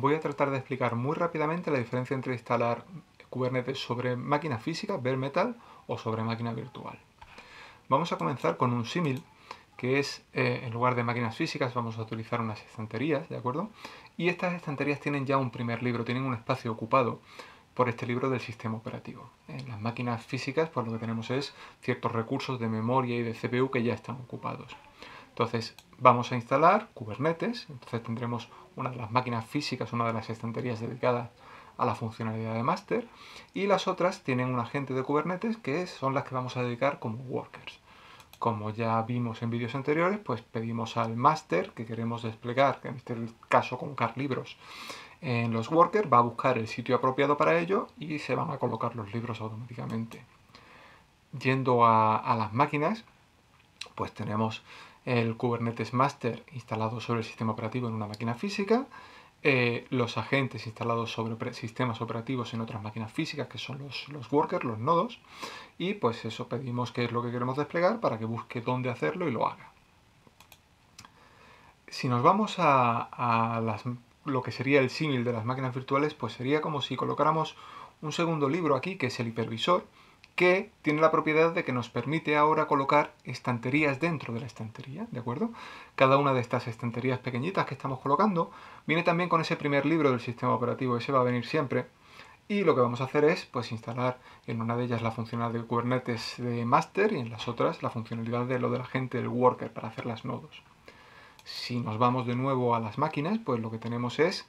Voy a tratar de explicar muy rápidamente la diferencia entre instalar Kubernetes sobre máquina física, bare metal, o sobre máquina virtual. Vamos a comenzar con un símil, que es, eh, en lugar de máquinas físicas, vamos a utilizar unas estanterías, ¿de acuerdo? Y estas estanterías tienen ya un primer libro, tienen un espacio ocupado por este libro del sistema operativo. En eh, las máquinas físicas, pues lo que tenemos es ciertos recursos de memoria y de CPU que ya están ocupados. Entonces vamos a instalar Kubernetes, entonces tendremos una de las máquinas físicas, una de las estanterías dedicadas a la funcionalidad de master y las otras tienen un agente de Kubernetes que son las que vamos a dedicar como workers. Como ya vimos en vídeos anteriores, pues pedimos al master que queremos desplegar, que en este caso colocar libros en los workers, va a buscar el sitio apropiado para ello y se van a colocar los libros automáticamente. Yendo a, a las máquinas, pues tenemos el Kubernetes Master instalado sobre el sistema operativo en una máquina física, eh, los agentes instalados sobre sistemas operativos en otras máquinas físicas, que son los, workers, los nodos, y pues eso pedimos que es lo que queremos desplegar para que busque dónde hacerlo y lo haga. Si nos vamos a, las, lo que sería el símil de las máquinas virtuales, pues sería como si colocáramos un segundo libro aquí, que es el hipervisor, que tiene la propiedad de que nos permite ahora colocar estanterías dentro de la estantería, ¿de acuerdo? Cada una de estas estanterías pequeñitas que estamos colocando viene también con ese primer libro del sistema operativo, ese va a venir siempre, y lo que vamos a hacer es pues instalar en una de ellas la funcionalidad de Kubernetes de master y en las otras la funcionalidad de lo de la gente del worker para hacer las nodos. Si nos vamos de nuevo a las máquinas, pues lo que tenemos es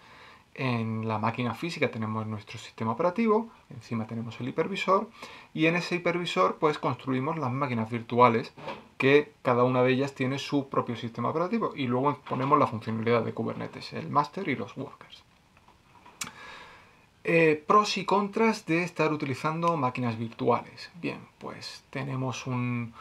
en la máquina física tenemos nuestro sistema operativo, encima tenemos el hipervisor y en ese hipervisor pues construimos las máquinas virtuales que cada una de ellas tiene su propio sistema operativo y luego ponemos la funcionalidad de Kubernetes, el master y los workers. Eh, pros y contras de estar utilizando máquinas virtuales. Bien, pues tenemos un,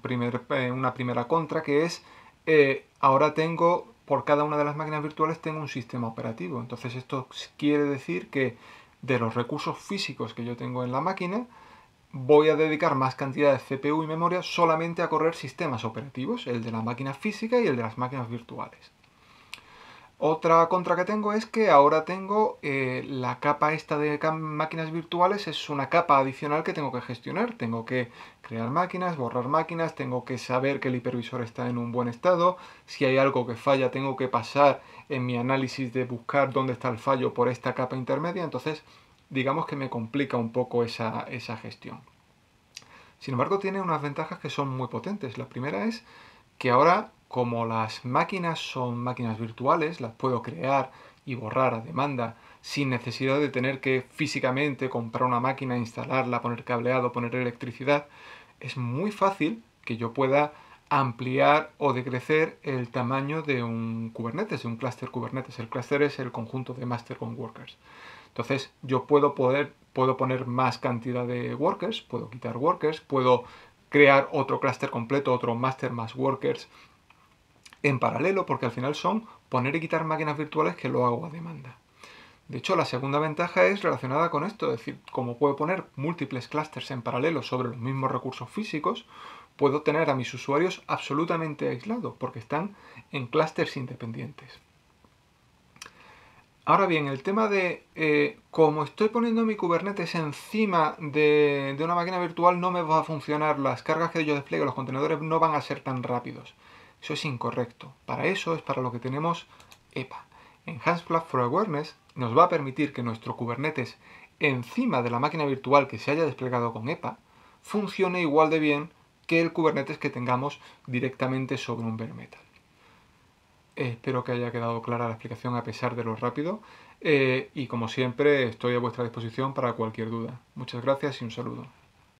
primer, eh, una primera contra que es eh, ahora tengo por cada una de las máquinas virtuales tengo un sistema operativo. Entonces esto quiere decir que de los recursos físicos que yo tengo en la máquina, voy a dedicar más cantidad de CPU y memoria solamente a correr sistemas operativos, el de la máquina física y el de las máquinas virtuales. Otra contra que tengo es que ahora tengo eh, la capa esta de máquinas virtuales, es una capa adicional que tengo que gestionar. Tengo que crear máquinas, borrar máquinas, tengo que saber que el hipervisor está en un buen estado. Si hay algo que falla, tengo que pasar en mi análisis de buscar dónde está el fallo por esta capa intermedia. Entonces, digamos que me complica un poco esa, esa gestión. Sin embargo, tiene unas ventajas que son muy potentes. La primera es que ahora como las máquinas son máquinas virtuales, las puedo crear y borrar a demanda sin necesidad de tener que físicamente comprar una máquina, instalarla, poner cableado, poner electricidad, es muy fácil que yo pueda ampliar o decrecer el tamaño de un Kubernetes, de un clúster Kubernetes. El clúster es el conjunto de master con workers. Entonces yo puedo, poder, puedo poner más cantidad de workers, puedo quitar workers, puedo crear otro clúster completo, otro master más workers, en paralelo porque al final son poner y quitar máquinas virtuales que lo hago a demanda. De hecho, la segunda ventaja es relacionada con esto, es decir, como puedo poner múltiples clusters en paralelo sobre los mismos recursos físicos, puedo tener a mis usuarios absolutamente aislados porque están en clusters independientes. Ahora bien, el tema de cómo eh, como estoy poniendo mi Kubernetes encima de, de, una máquina virtual no me va a funcionar, las cargas que yo despliegue, los contenedores no van a ser tan rápidos. Eso es incorrecto. Para eso es para lo que tenemos EPA. Enhanced for Awareness nos va a permitir que nuestro Kubernetes encima de la máquina virtual que se haya desplegado con EPA funcione igual de bien que el Kubernetes que tengamos directamente sobre un bare metal. Espero que haya quedado clara la explicación a pesar de lo rápido eh, y como siempre estoy a vuestra disposición para cualquier duda. Muchas gracias y un saludo.